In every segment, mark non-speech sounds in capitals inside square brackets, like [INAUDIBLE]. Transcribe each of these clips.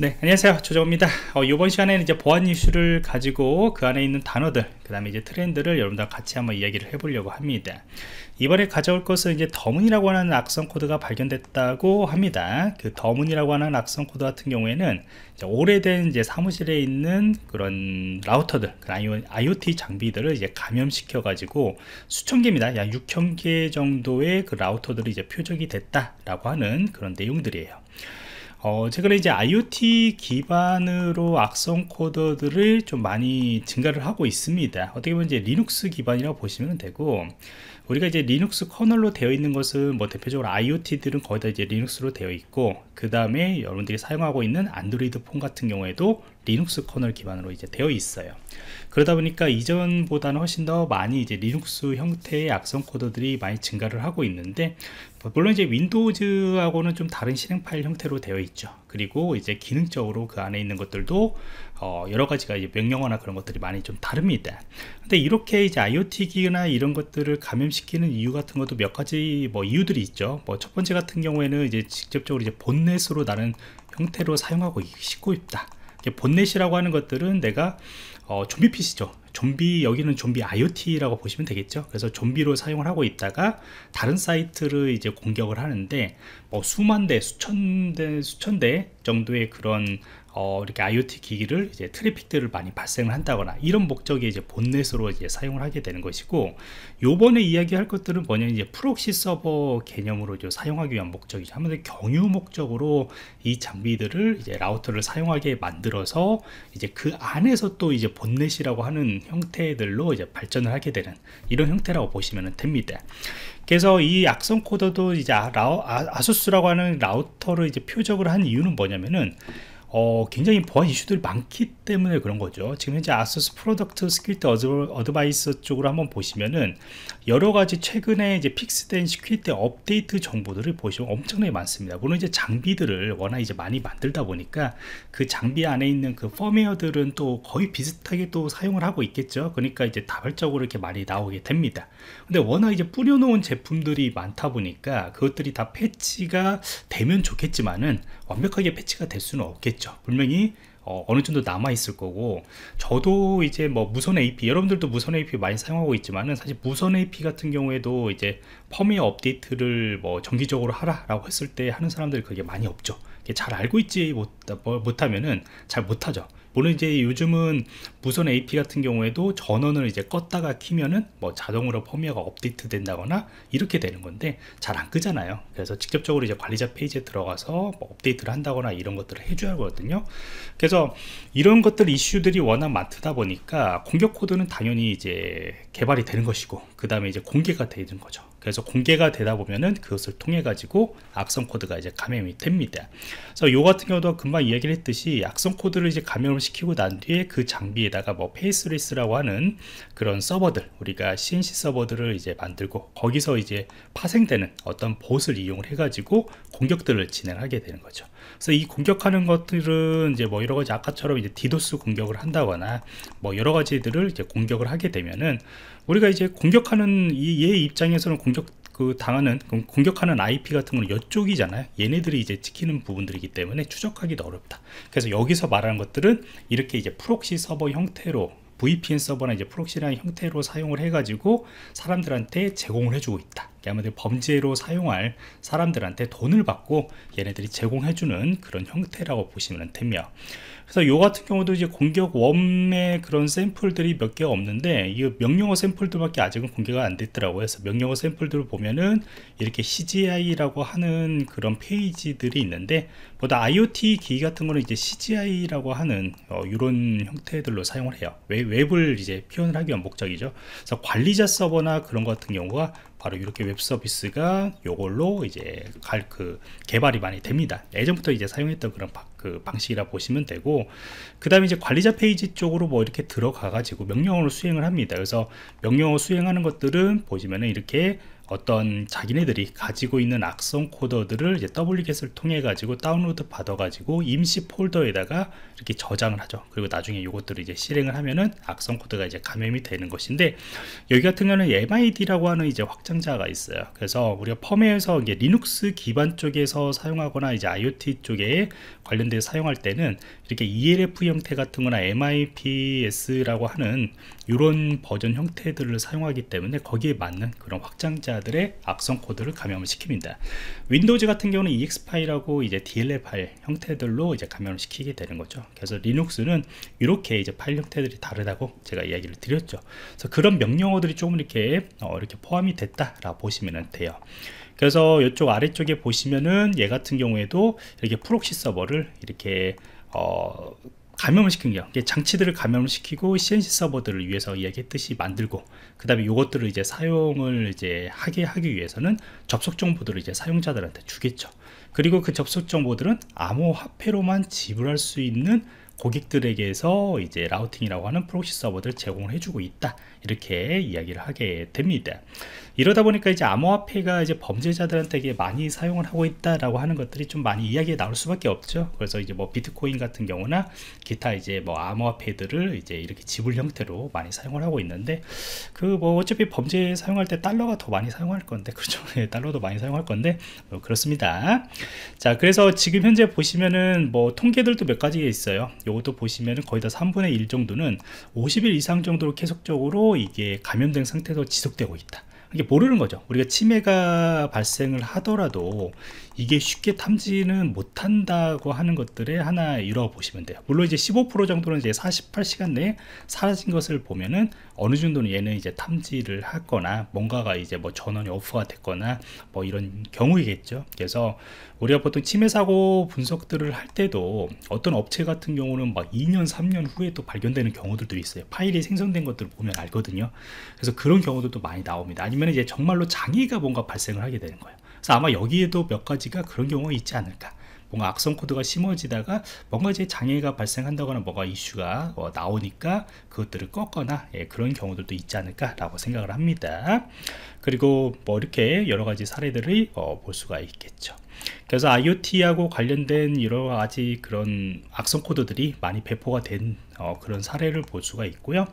네 안녕하세요 조정호입니다 어, 이번 시간에는 이제 보안 이슈를 가지고 그 안에 있는 단어들 그 다음에 이제 트렌드를 여러분들 과 같이 한번 이야기를 해보려고 합니다 이번에 가져올 것은 이제 더문이라고 하는 악성 코드가 발견됐다고 합니다 그 더문이라고 하는 악성 코드 같은 경우에는 이제 오래된 이제 사무실에 있는 그런 라우터들 그런 IoT 장비들을 이제 감염시켜 가지고 수천 개입니다 약 6천 개 정도의 그 라우터들이 이제 표적이 됐다라고 하는 그런 내용들이에요 어, 최근에 이제 IoT 기반으로 악성 코드들을 좀 많이 증가를 하고 있습니다. 어떻게 보면 이제 리눅스 기반이라고 보시면 되고, 우리가 이제 리눅스 커널로 되어 있는 것은 뭐 대표적으로 IoT들은 거의 다 이제 리눅스로 되어 있고, 그 다음에 여러분들이 사용하고 있는 안드로이드 폰 같은 경우에도 리눅스 커널 기반으로 이제 되어 있어요. 그러다 보니까 이전보다는 훨씬 더 많이 이제 리눅스 형태의 악성 코드들이 많이 증가를 하고 있는데, 물론 이제 윈도우즈하고는 좀 다른 실행 파일 형태로 되어 있죠 그리고 이제 기능적으로 그 안에 있는 것들도 어 여러 가지가 이제 명령어나 그런 것들이 많이 좀 다릅니다 근데 이렇게 이제 IoT 기기나 이런 것들을 감염시키는 이유 같은 것도 몇 가지 뭐 이유들이 있죠 뭐 첫 번째 같은 경우에는 이제 직접적으로 이제 본넷으로 나는 형태로 사용하고 싶고 있다 본넷이라고 하는 것들은 내가 어, 좀비 PC죠 좀비 여기는 좀비 IoT라고 보시면 되겠죠. 그래서 좀비로 사용을 하고 있다가 다른 사이트를 이제 공격을 하는데 뭐 수만 대, 수천 대, 수천 대 정도의 그런 어, 이렇게 IoT 기기를 이제 트래픽들을 많이 발생을 한다거나 이런 목적이 이제 본넷으로 이제 사용을 하게 되는 것이고 요번에 이야기할 것들은 뭐냐 면 이제 프록시 서버 개념으로 이제 사용하기 위한 목적이죠. 아무래도 경유 목적으로 이 장비들을 이제 라우터를 사용하게 만들어서 이제 그 안에서 또 이제 본넷이라고 하는 형태들로 이제 발전을 하게 되는 이런 형태라고 보시면 됩니다. 그래서 이 악성 코더도 이제 아, 아 수스라고 하는 라우터를 이제 표적으한 이유는 뭐냐면은 어, 굉장히 보안 이슈들이 많기 때문에 그런 거죠. 지금 현재 아소스 프로덕트 스퀴트 어드바이스 쪽으로 한번 보시면은 여러 가지 최근에 이제 픽스된 스퀴트 업데이트 정보들을 보시면 엄청나게 많습니다. 물론 이제 장비들을 워낙 이제 많이 만들다 보니까 그 장비 안에 있는 그 펌웨어들은 또 거의 비슷하게 또 사용을 하고 있겠죠. 그러니까 이제 다발적으로 이렇게 많이 나오게 됩니다. 근데 워낙 이제 뿌려놓은 제품들이 많다 보니까 그것들이 다 패치가 되면 좋겠지만은 완벽하게 패치가 될 수는 없겠죠. 있겠죠 분명히 어, 느 정도 남아 있을 거고 저도 이제 뭐 무선 AP 여러분들도 무선 AP 많이 사용하고 있지만은 사실 무선 AP 같은 경우에도 이제 펌웨어 업데이트를 뭐 정기적으로 하라라고 했을 때 하는 사람들이 그게 많이 없죠. 잘 알고 있지 못, 뭐 못하면은 잘 못하죠. 물론 이제 요즘은 무선 AP 같은 경우에도 전원을 이제 껐다가 키면은 뭐 자동으로 펌웨어가 업데이트 된다거나 이렇게 되는 건데 잘 안 끄잖아요. 그래서 직접적으로 이제 관리자 페이지에 들어가서 뭐 업데이트를 한다거나 이런 것들을 해줘야 하거든요. 그래서 이런 것들 이슈들이 워낙 많다 보니까 공격 코드는 당연히 이제 개발이 되는 것이고 그 다음에 이제 공개가 되는 거죠. 그래서 공개가 되다 보면은 그것을 통해 가지고 악성 코드가 이제 감염이 됩니다. 그래서 요 같은 경우도 금방 이야기를 했듯이 악성 코드를 이제 감염을 시키고 난 뒤에 그 장비에다가 뭐 페이스리스라고 하는 그런 서버들 우리가 CNC 서버들을 이제 만들고 거기서 이제 파생되는 어떤 봇을 이용을 해가지고 공격들을 진행하게 되는 거죠. 그래서 이 공격하는 것들은 이제 뭐 여러 가지 아까처럼 이제 디도스 공격을 한다거나 뭐 여러 가지들을 이제 공격을 하게 되면은 우리가 이제 공격하는 이얘 입장에서는 공격 그 당하는 공격하는 IP 같은 거는 이쪽이잖아요 얘네들이 이제 지키는 부분들이기 때문에 추적하기도 어렵다 그래서 여기서 말하는 것들은 이렇게 이제 프록시 서버 형태로 VPN 서버나 이제 프록시라는 형태로 사용을 해가지고 사람들한테 제공을 해주고 있다. 그러니까 아무래도 범죄로 사용할 사람들한테 돈을 받고 얘네들이 제공해주는 그런 형태라고 보시면 됩니다. 그래서 요 같은 경우도 이제 공격 웜의 그런 샘플들이 몇 개 없는데 이 명령어 샘플들밖에 아직은 공개가 안 됐더라고요. 그래서 명령어 샘플들을 보면은 이렇게 CGI라고 하는 그런 페이지들이 있는데 보다 IoT 기기 같은 거는 이제 CGI라고 하는 어, 이런 형태들로 사용을 해요. 웹, 을 이제 표현을 하기 위한 목적이죠. 그래서 관리자 서버나 그런 것 같은 경우가 바로 이렇게 웹 서비스가 요걸로 이제 갈 그 개발이 많이 됩니다. 예전부터 이제 사용했던 그런 그 방식이라 보시면 되고 그 다음에 이제 관리자 페이지 쪽으로 뭐 이렇게 들어가 가지고 명령어로 수행을 합니다 그래서 명령어 수행하는 것들은 보시면은 이렇게 어떤 자기네들이 가지고 있는 악성 코드들을 이제 wget을 통해 가지고 다운로드 받아 가지고 임시 폴더에다가 이렇게 저장을 하죠 그리고 나중에 이것들을 이제 실행을 하면은 악성 코드가 이제 감염이 되는 것인데 여기 같은 경우는 MID라고 하는 이제 확장자가 있어요 그래서 우리가 펌웨어에서 이제 리눅스 기반 쪽에서 사용하거나 이제 IoT 쪽에 관련돼 사용할 때는 이렇게 ELF 형태 같은 거나 MIPS라고 하는 이런 버전 형태들을 사용하기 때문에 거기에 맞는 그런 확장자 소비자들의 악성 코드를 감염을 시킵니다. 윈도우즈 같은 경우는 EX 파일하고 이제 DLL 파일 형태들로 이제 감염을 시키게 되는 거죠. 그래서 리눅스는 이렇게 이제 파일 형태들이 다르다고 제가 이야기를 드렸죠. 그래서 그런 명령어들이 조금 이렇게 어, 이렇게 포함이 됐다라고 보시면 돼요. 그래서 이쪽 아래쪽에 보시면은 얘 같은 경우에도 이렇게 프록시 서버를 이렇게 어, 감염을 시킨 게요. 장치들을 감염을 시키고 CNC 서버들을 위해서 이야기했듯이 만들고 그 다음에 이것들을 이제 사용을 이제 하게 하기 위해서는 접속 정보들을 이제 사용자들한테 주겠죠. 그리고 그 접속 정보들은 암호화폐로만 지불할 수 있는 고객들에게서 이제 라우팅이라고 하는 프록시 서버들 제공을 해주고 있다 이렇게 이야기를 하게 됩니다 이러다 보니까 이제 암호화폐가 이제 범죄자들한테 많이 사용을 하고 있다라고 하는 것들이 좀 많이 이야기에 나올 수밖에 없죠 그래서 이제 뭐 비트코인 같은 경우나 기타 이제 뭐 암호화폐들을 이제 이렇게 지불 형태로 많이 사용을 하고 있는데 그 뭐 어차피 범죄에 사용할 때 달러가 더 많이 사용할 건데 [LAUGHS] 그죠 달러도 많이 사용할 건데 뭐 그렇습니다 자 그래서 지금 현재 보시면은 뭐 통계들도 몇 가지가 있어요 이것도 보시면 거의 다 3분의 1 정도는 50일 이상 정도로 계속적으로 이게 감염된 상태에 지속되고 있다 이게 모르는 거죠. 우리가 치매가 발생을 하더라도 이게 쉽게 탐지는 못한다고 하는 것들의 하나 잃어보시면 돼요. 물론 이제 15% 정도는 이제 48시간 내에 사라진 것을 보면은 어느 정도는 얘는 이제 탐지를 하거나 뭔가가 이제 뭐 전원이 오프가 됐거나 뭐 이런 경우이겠죠. 그래서 우리가 보통 치매 사고 분석들을 할 때도 어떤 업체 같은 경우는 막 2년, 3년 후에 또 발견되는 경우들도 있어요. 파일이 생성된 것들을 보면 알거든요. 그래서 그런 경우들도 많이 나옵니다. 아니면 아니면 이제 정말로 장애가 뭔가 발생을 하게 되는 거예요. 그래서 아마 여기에도 몇 가지가 그런 경우가 있지 않을까. 뭔가 악성 코드가 심어지다가 뭔가 이제 장애가 발생한다거나 뭐가 이슈가 어, 나오니까 그것들을 꺾거나 예, 그런 경우들도 있지 않을까라고 생각을 합니다. 그리고 뭐 이렇게 여러 가지 사례들을 어, 볼 수가 있겠죠. 그래서 IoT하고 관련된 여러 가지 그런 악성 코드들이 많이 배포가 된 어, 그런 사례를 볼 수가 있고요.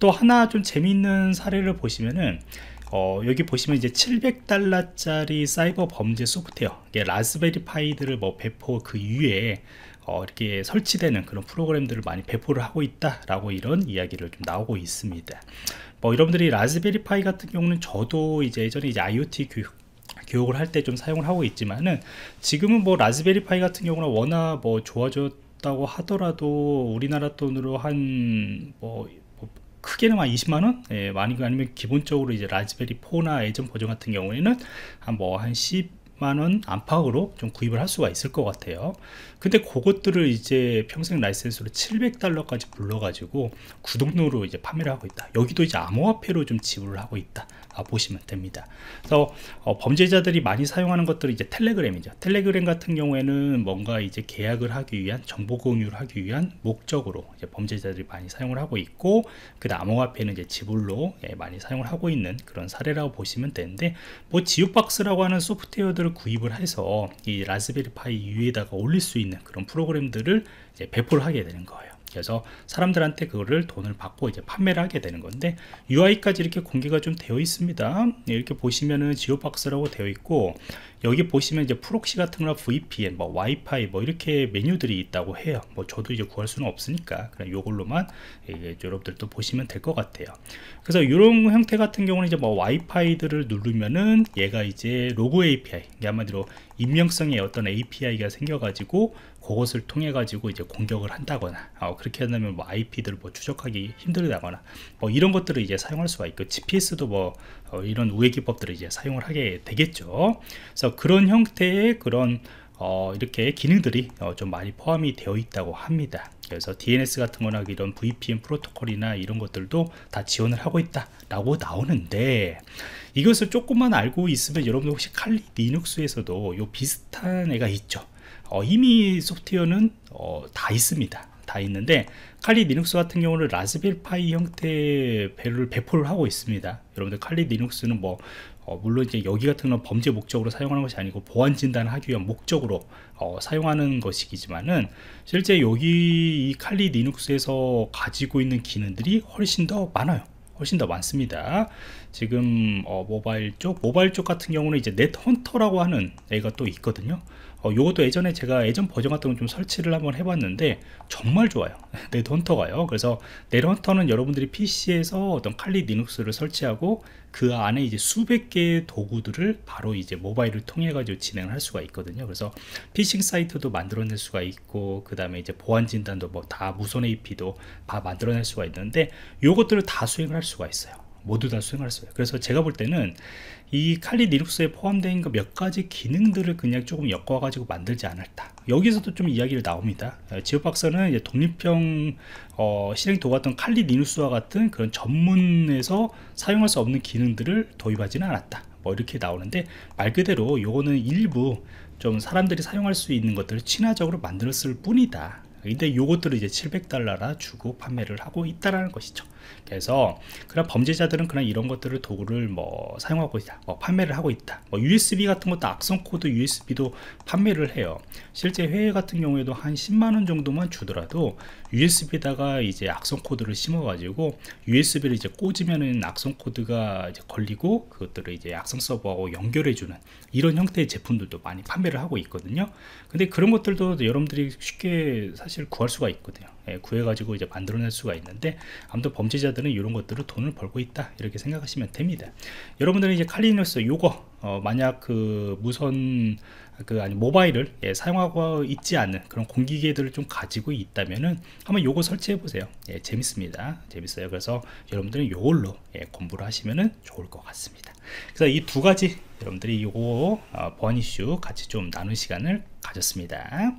또 하나 좀 재미있는 사례를 보시면은 어, 여기 보시면 이제 700달러짜리 사이버 범죄 소프트웨어 라즈베리 파이들을 뭐 배포 그 위에 어, 이렇게 설치되는 그런 프로그램들을 많이 배포를 하고 있다라고 이런 이야기를 좀 나오고 있습니다. 뭐 여러분들이 라즈베리 파이 같은 경우는 저도 이제 예전에 이제 IoT 교육 교육을 할 때 좀 사용을 하고 있지만은 지금은 뭐 라즈베리 파이 같은 경우는 워낙 뭐 좋아졌다고 하더라도 우리나라 돈으로 한뭐 크게는 한 20만원? 예, 많이 아니면 기본적으로 이제 라즈베리 4나 예전 버전 같은 경우에는 한 뭐한 뭐한 10, 만원 안팎으로 좀 구입을 할 수가 있을 것 같아요 근데 그것들을 이제 평생 라이센스로 700달러까지 불러가지고 구독료로 이제 판매를 하고 있다 여기도 이제 암호화폐로 좀 지불을 하고 있다 보시면 됩니다 그래서 어, 범죄자들이 많이 사용하는 것들은 이제 텔레그램이죠 텔레그램 같은 경우에는 뭔가 이제 계약을 하기 위한 정보 공유를 하기 위한 목적으로 이제 범죄자들이 많이 사용을 하고 있고 그 암호화폐는 이제 지불로 예, 많이 사용을 하고 있는 그런 사례라고 보시면 되는데 뭐 지우박스라고 하는 소프트웨어들 프로들을 구입을 해서 이 라즈베리 파이 위에다가 올릴 수 있는 그런 프로그램들을 이제 배포를 하게 되는 거예요. 그래서 사람들한테 그거를 돈을 받고 이제 판매를 하게 되는 건데 UI까지 이렇게 공개가 좀 되어 있습니다. 이렇게 보시면은 지오박스라고 되어 있고 여기 보시면 이제 프록시 같은 거나 VPN, 뭐 와이파이 뭐 이렇게 메뉴들이 있다고 해요. 뭐 저도 이제 구할 수는 없으니까 그냥 요걸로만 예, 예, 여러분들도 보시면 될 것 같아요. 그래서 이런 형태 같은 경우는 이제 뭐 와이파이들을 누르면은 얘가 이제 로그 API, 이게 한마디로 익명성의 어떤 API가 생겨가지고 그것을 통해 가지고 이제 공격을 한다거나 어, 그렇게 한다면 뭐 IP들을 뭐 추적하기 힘들다거나 뭐 이런 것들을 이제 사용할 수가 있고 GPS도 뭐 어, 이런 우회 기법들을 이제 사용을 하게 되겠죠. 그래서 그런 형태의 그런 어, 이렇게 기능들이 어, 좀 많이 포함이 되어 있다고 합니다 그래서 DNS 같은 거나 이런 VPN 프로토콜이나 이런 것들도 다 지원을 하고 있다 라고 나오는데 이것을 조금만 알고 있으면 여러분들 혹시 칼리 리눅스에서도 요 비슷한 애가 있죠 어, 이미 소프트웨어는 어, 다 있습니다 다 있는데 칼리 리눅스 같은 경우는 라즈벨파이 형태의 배를 배포를 하고 있습니다 여러분들 칼리 리눅스는 뭐 어, 물론 이제 여기 같은 경우는 범죄 목적으로 사용하는 것이 아니고 보안 진단을 하기 위한 목적으로 어, 사용하는 것이지만은 실제 여기 이 칼리 리눅스에서 가지고 있는 기능들이 훨씬 더 많아요 훨씬 더 많습니다 지금 어, 모바일 쪽 모바일 쪽 같은 경우는 이제 넷헌터라고 하는 애가 또 있거든요 어, 요것도 예전에 제가 예전 버전 같은 걸좀 설치를 한번 해봤는데 정말 좋아요 [LAUGHS] 넷헌터가요 그래서 넷헌터는 여러분들이 PC에서 어떤 칼리 리눅스를 설치하고 그 안에 이제 수백 개의 도구들을 바로 이제 모바일을 통해 가지고 진행할 을 수가 있거든요 그래서 피싱 사이트도 만들어낼 수가 있고 그 다음에 이제 보안 진단도 뭐 다 무선 AP도 다 만들어낼 수가 있는데 요것들을 다 수행을 할 수가 있어요 모두 다 수행할 수 있어요 그래서 제가 볼 때는 이 칼리 리눅스에 포함된 그몇 가지 기능들을 그냥 조금 엮어 가지고 만들지 않을까 여기서도 좀 이야기를 나옵니다 어, 지오박사는 독립형 어, 실행도 같은 칼리 리눅스와 같은 그런 전문에서 사용할 수 없는 기능들을 도입하지는 않았다 뭐 이렇게 나오는데 말 그대로 요거는 일부 좀 사람들이 사용할 수 있는 것들을 친화적으로 만들었을 뿐이다 근데 요것들을 이제 700달러라 주고 판매를 하고 있다라는 것이죠. 그래서 그런 범죄자들은 그냥 이런 것들을 도구를 뭐 사용하고 있다, 뭐 판매를 하고 있다. 뭐 USB 같은 것도 악성 코드 USB도 판매를 해요. 실제 해외 같은 경우에도 한 10만 원 정도만 주더라도 USB다가 에 이제 악성 코드를 심어가지고 USB를 이제 꽂으면은 악성 코드가 이제 걸리고 그것들을 이제 악성 서버하고 연결해주는 이런 형태의 제품들도 많이 판매를 하고 있거든요. 근데 그런 것들도 여러분들이 쉽게 사실 사실 구할 수가 있거든요. 예, 구해가지고 이제 만들어낼 수가 있는데 아무튼 범죄자들은 이런 것들을 돈을 벌고 있다 이렇게 생각하시면 됩니다. 여러분들은 이제 칼리눅스 요거 어, 만약 그 무선 그 아니 모바일을 예, 사용하고 있지 않은 그런 공기계들을 좀 가지고 있다면은 한번 요거 설치해 보세요. 예, 재밌습니다. 재밌어요. 그래서 여러분들은 요걸로 예, 공부를 하시면은 좋을 것 같습니다. 그래서 이 두 가지 여러분들이 요거 어, 번 이슈 같이 좀 나눈 시간을 가졌습니다.